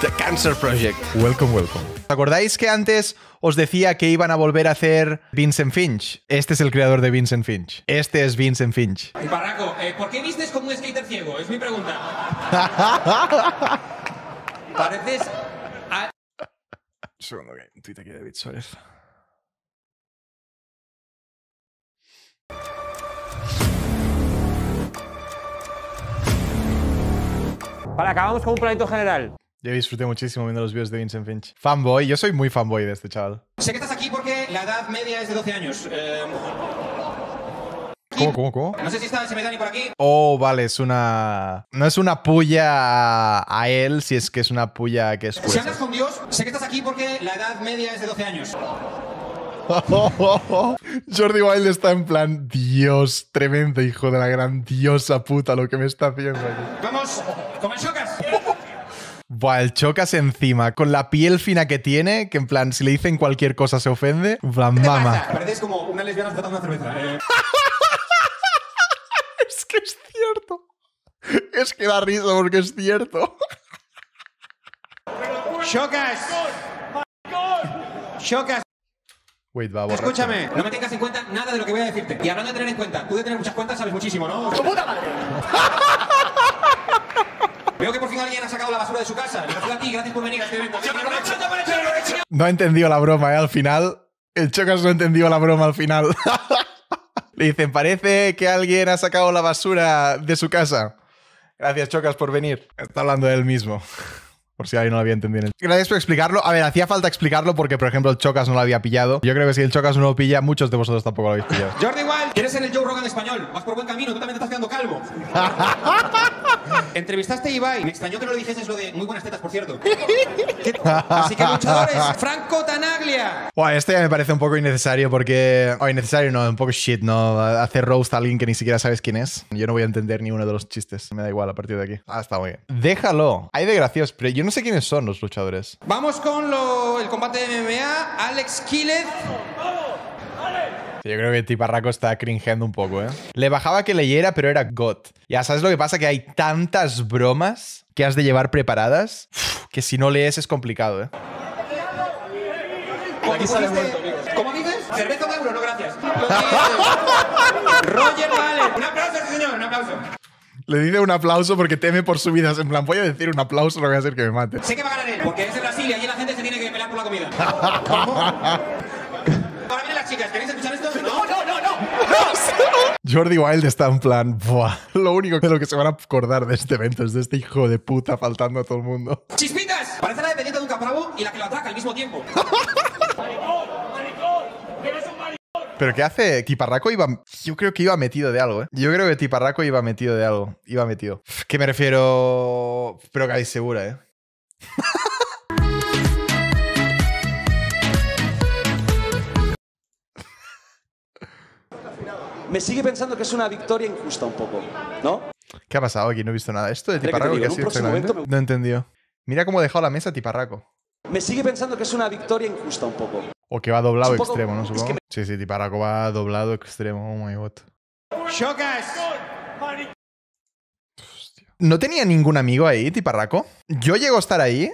The Cancer Project. Welcome, welcome. ¿Os acordáis que antes os decía que iban a volver a hacer Vincent Finch? Este es el creador de Vincent Finch. Este es Vincent Finch. Eh, ¿por qué vistes como un skater ciego? Es mi pregunta. Pareces. A... segundo que Twitter aquí David Suárez. Vale, acabamos con un planito general. Yo disfruté muchísimo viendo los vídeos de Vincent Finch. Fanboy, yo soy muy fanboy de este chaval. Sé que estás aquí porque la edad media es de 12 años. Eh. ¿Cómo, cómo, cómo? No sé si está ni por aquí. Oh, vale, es una. No es una puya a él, si es que es una puya que es. Si andas con Dios, sé que estás aquí porque la edad media es de 12 años. Jordi Wild está en plan, Dios, tremendo hijo de la grandiosa puta lo que me está haciendo aquí. Vamos ¡Toma el chocas. Buah, el chocas encima, con la piel fina que tiene, que en plan, si le dicen cualquier cosa se ofende, en plan, mama. Pareces como una lesbiana tratando una cerveza. Eh. es que es cierto. Es que da risa porque es cierto. Chocas. Chocas. Wait, va, Escúchame, no me tengas en cuenta nada de lo que voy a decirte. Y hablando de tener en cuenta, tú de tener muchas cuentas sabes muchísimo, ¿no? ¡Tu puta madre! Veo que por fin alguien ha sacado la basura de su casa. gracias por venir a este evento. No entendió la broma, ¿eh? Al final, el Chocas no entendió la broma al final. Le dicen, parece que alguien ha sacado la basura de su casa. Gracias, Chocas, por venir. Está hablando de él mismo. Por si alguien no lo había entendido. Gracias por explicarlo. A ver, hacía falta explicarlo porque, por ejemplo, el Chocas no lo había pillado. Yo creo que si el Chocas no lo pilla, muchos de vosotros tampoco lo habéis pillado. Jordi Wild, quieres ser el Joe Rogan español. Vas por buen camino, tú también te estás quedando calvo. Entrevistaste a Ibai. Me extrañó que no le es lo de muy buenas tetas, por cierto. Así que luchadores, Franco Tanaglia. Buah, esto ya me parece un poco innecesario porque... O oh, innecesario no, un poco shit, ¿no? Hacer roast a alguien que ni siquiera sabes quién es. Yo no voy a entender ni uno de los chistes. Me da igual a partir de aquí. Ah, está muy bien. Déjalo. Hay de gracios, pero yo no sé quiénes son los luchadores. Vamos con el combate de MMA. Alex Killeth yo creo que Tiparraco está cringeando un poco, ¿eh? Le bajaba que leyera, pero era God. Ya sabes lo que pasa, que hay tantas bromas que has de llevar preparadas que si no lees es complicado, ¿eh? ¿Cómo dices? Cerveza de euro, no gracias. Roger Valen. Un aplauso, señor, un aplauso. Le dice un aplauso porque teme por su vida. En plan, voy a decir un aplauso, no voy a hacer que me mate. Sé que va a ganar él, porque es de Brasil y allí la gente se tiene que pelear por la comida. ¿Cómo? Jordi Wild está en plan, Buah, lo único de lo que se van a acordar de este evento es de este hijo de puta faltando a todo el mundo. ¡Chispitas! Parece la dependiente de un capravo y la que lo ataca al mismo tiempo. ¡Maricón! ¡Maricón! un maricón! Pero ¿qué hace? Tiparraco iba. Yo creo que iba metido de algo, ¿eh? Yo creo que Tiparraco iba metido de algo. Iba metido. ¿Qué me refiero? Pero que hay segura, ¿eh? me sigue pensando que es una victoria injusta un poco, ¿no? ¿Qué ha pasado aquí? No he visto nada. ¿Esto de Tiparraco que, ha sido No entendió. Mira cómo ha dejado la mesa Tiparraco. Me sigue pensando que es una victoria injusta un poco. O que va doblado extremo, ¿no? Sí, sí, Tiparraco va doblado extremo. Oh my god. ¿No tenía ningún amigo ahí, Tiparraco? Yo llego a estar ahí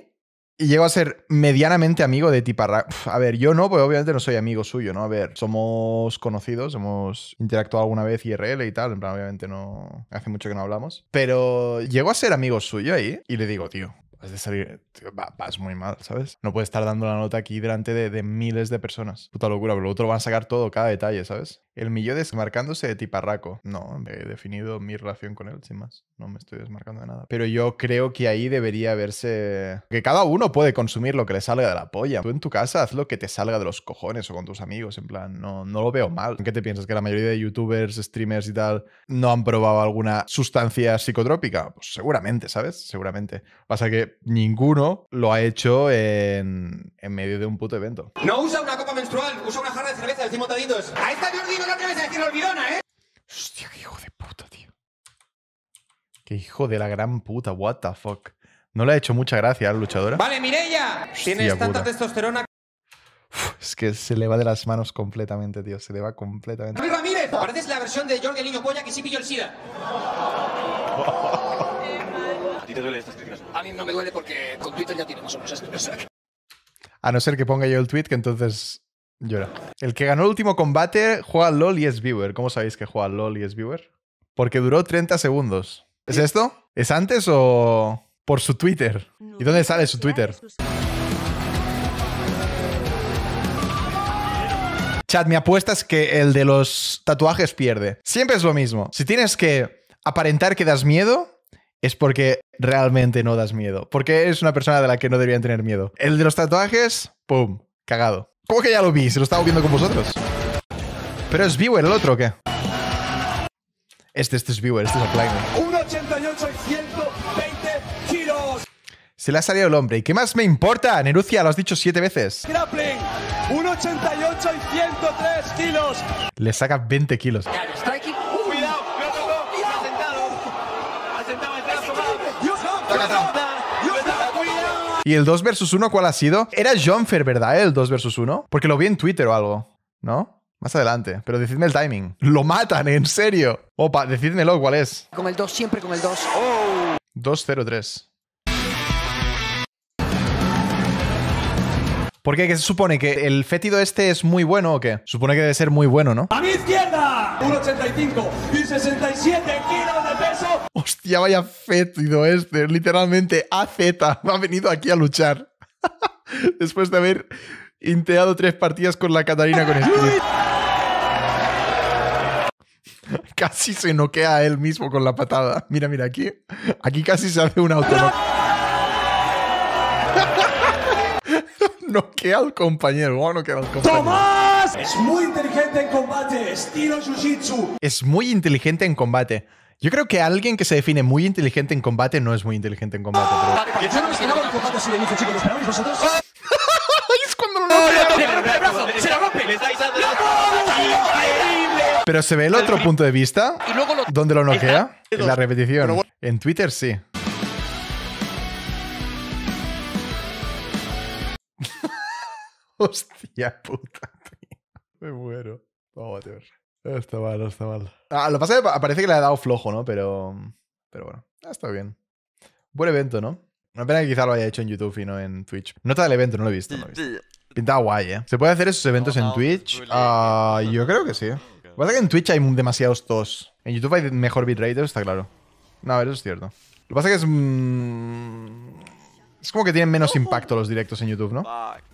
y llego a ser medianamente amigo de Tiparra. A ver, yo no, porque obviamente no soy amigo suyo, ¿no? A ver, somos conocidos, hemos interactuado alguna vez IRL y tal, en plan, obviamente no. Hace mucho que no hablamos. Pero llego a ser amigo suyo ahí y le digo, tío, vas de salir, vas muy mal, ¿sabes? No puedes estar dando la nota aquí delante de, miles de personas. Puta locura, pero luego otro lo van a sacar todo, cada detalle, ¿sabes? El millón desmarcándose de tiparraco. No, he definido mi relación con él, sin más. No me estoy desmarcando de nada. Pero yo creo que ahí debería verse... Que cada uno puede consumir lo que le salga de la polla. Tú en tu casa haz lo que te salga de los cojones o con tus amigos. En plan, no, no lo veo mal. ¿Qué te piensas? ¿Que la mayoría de youtubers, streamers y tal no han probado alguna sustancia psicotrópica? Pues seguramente, ¿sabes? Seguramente. Pasa que ninguno lo ha hecho en, medio de un puto evento. No usa una copa menstrual, usa una jarra de cerveza de A esta Jordi olvidona, ¿eh? Hostia, qué hijo de puta, tío. Qué hijo de la gran puta, what the fuck. No le ha hecho mucha gracia al luchadora. ¿eh? Vale, mirella. tienes puta. tanta testosterona. es que se le va de las manos completamente, tío. Se le va completamente. ¡Arriba, Ramírez! Pareces la versión de Jorge Niño Polla que sí pilló el SIDA. ¿A ti te duele estas críticas? A mí no me duele porque con Twitter ya tiene más o menos A no ser que ponga yo el tweet, que entonces Llora. El que ganó el último combate juega LOL y es viewer. ¿Cómo sabéis que juega LOL y es viewer? Porque duró 30 segundos. ¿Es esto? ¿Es antes o por su Twitter? ¿Y dónde sale su Twitter? Chat, mi apuesta es que el de los tatuajes pierde. Siempre es lo mismo. Si tienes que aparentar que das miedo, es porque realmente no das miedo. Porque eres una persona de la que no deberían tener miedo. El de los tatuajes, ¡pum! Cagado. ¿Cómo que ya lo vi? Se lo estaba viendo con vosotros. ¿Pero es viewer el otro o qué? Este, este es viewer, este es offline. 188 y 120 kilos. Se le ha salido el hombre. ¿Y qué más me importa? Nerucia, lo has dicho siete veces. Grappling, 188 y 103 kilos. Le saca 20 kilos. ¿Y el 2 versus 1 cuál ha sido? Era Jonfer, ¿verdad? El 2 versus 1. Porque lo vi en Twitter o algo, ¿no? Más adelante, pero decidme el timing. Lo matan, en serio. Opa, decidmelo cuál es. Como el 2, siempre con el 2. 2-0-3. ¿Por qué? ¿Que se supone? ¿Que el fétido este es muy bueno o qué? Supone que debe ser muy bueno, ¿no? ¡A mi izquierda! 1,85 y 67 kilos de peso ya vaya fétido este. Literalmente AZ ha venido aquí a luchar. Después de haber inteado tres partidas con la Catarina con este. Casi se noquea a él mismo con la patada. Mira, mira, aquí. Aquí casi se hace un auto. noquea al compañero. al compañero. ¡Tomás! Es muy inteligente en combate, estilo jiu-jitsu. Es muy inteligente en combate. Yo creo que alguien que se define muy inteligente en combate no es muy inteligente en combate. Pero... ¡Se rompe! Pero se ve el otro punto de vista. lo... ¿Dónde lo noquea? En la repetición. En Twitter sí. Hostia puta, tío. Me muero. Vamos a ver está mal, está mal. Ah, lo pasa que parece que le ha dado flojo, ¿no? Pero, pero bueno, ah, está bien. Buen evento, ¿no? Una pena que quizá lo haya hecho en YouTube y no en Twitch. Nota del evento, no lo he visto. No lo he visto. Pintaba guay, ¿eh? ¿Se puede hacer esos eventos en Twitch? Ah, yo creo que sí. ¿eh? Lo que pasa es que en Twitch hay demasiados tos. En YouTube hay mejor bitrate, está claro. No, eso es cierto. Lo que pasa es que es... Mm, es como que tienen menos impacto los directos en YouTube, ¿no?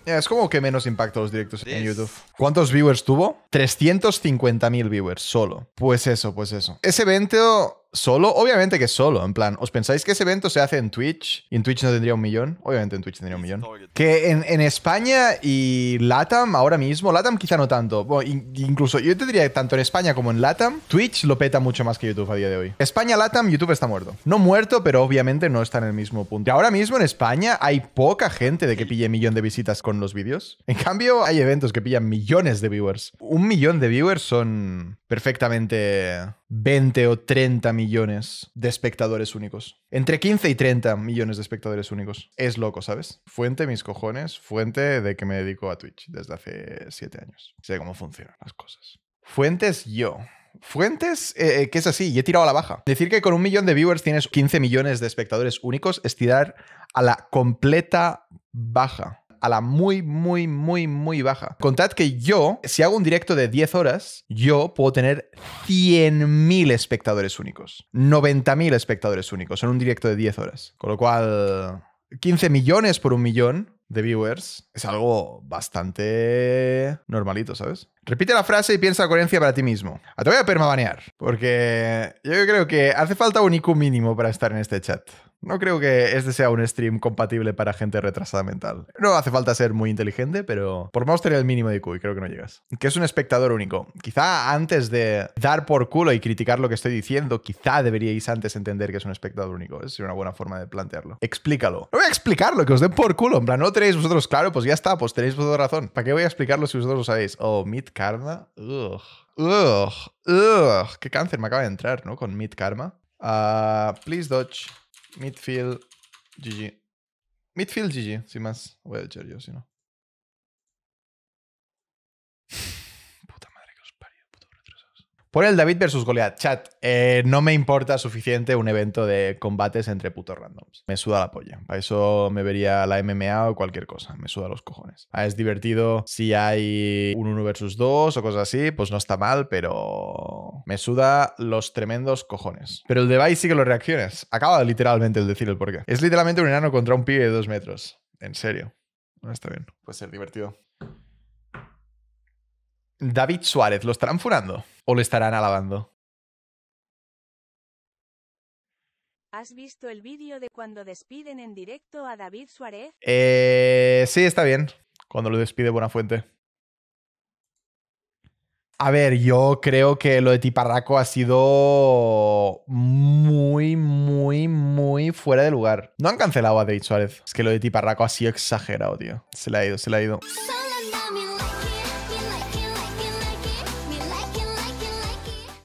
es como que menos impacto los directos en YouTube. ¿Cuántos viewers tuvo? 350.000 viewers solo. Pues eso, pues eso. Ese evento solo, obviamente que solo, en plan, ¿os pensáis que ese evento se hace en Twitch y en Twitch no tendría un millón? Obviamente en Twitch tendría un millón. Que en, España y LATAM ahora mismo, LATAM quizá no tanto, incluso yo tendría tanto en España como en LATAM, Twitch lo peta mucho más que YouTube a día de hoy. España, LATAM, YouTube está muerto. No muerto, pero obviamente no está en el mismo punto. Y ahora mismo en España hay poca gente de que pille millón de visitas con los vídeos. En cambio, hay eventos que pillan millones de viewers. Un millón de viewers son perfectamente 20 o 30 millones de espectadores únicos. Entre 15 y 30 millones de espectadores únicos. Es loco, ¿sabes? Fuente mis cojones, fuente de que me dedico a Twitch desde hace 7 años. Sé cómo funcionan las cosas. Fuentes yo. Fuentes, eh, eh, que es así, y he tirado a la baja. Decir que con un millón de viewers tienes 15 millones de espectadores únicos es tirar a la completa baja a la muy, muy, muy, muy baja. Contad que yo, si hago un directo de 10 horas, yo puedo tener 100.000 espectadores únicos. 90.000 espectadores únicos en un directo de 10 horas. Con lo cual, 15 millones por un millón de viewers es algo bastante normalito, ¿sabes? Repite la frase y piensa la coherencia para ti mismo. A ah, te voy a permabanear, porque yo creo que hace falta un IQ mínimo para estar en este chat. No creo que este sea un stream compatible para gente retrasada mental. No hace falta ser muy inteligente, pero por más tener el mínimo de IQ creo que no llegas. Que es un espectador único. Quizá antes de dar por culo y criticar lo que estoy diciendo, quizá deberíais antes entender que es un espectador único. Es una buena forma de plantearlo. Explícalo. No voy a explicarlo, que os den por culo. En plan, no tenéis vosotros claro, pues ya está, pues tenéis vosotros razón. ¿Para qué voy a explicarlo si vosotros lo sabéis? Oh, Mid Karma. Ugh. Ugh. Ugh. Qué cáncer me acaba de entrar, ¿no? Con Mid Karma. Ah, please dodge. Midfield GG. Midfield GG, sin más. Voy a no. Por el David versus Goliath. Chat, eh, no me importa suficiente un evento de combates entre putos randoms. Me suda la polla. Para eso me vería la MMA o cualquier cosa. Me suda los cojones. Ah, es divertido si hay un 1 versus 2 o cosas así, pues no está mal, pero me suda los tremendos cojones. Pero el device sí que lo reacciones. Acaba literalmente el decir el porqué. Es literalmente un enano contra un pibe de dos metros. En serio. No está bien. Puede ser divertido. David Suárez, ¿lo estarán furando o lo estarán alabando? ¿Has visto el vídeo de cuando despiden en directo a David Suárez? Eh, sí, está bien. Cuando lo despide fuente. A ver, yo creo que lo de Tiparraco ha sido muy, muy, muy fuera de lugar. No han cancelado a David Suárez. Es que lo de Tiparraco ha sido exagerado, tío. Se le ha ido, se le ha ido.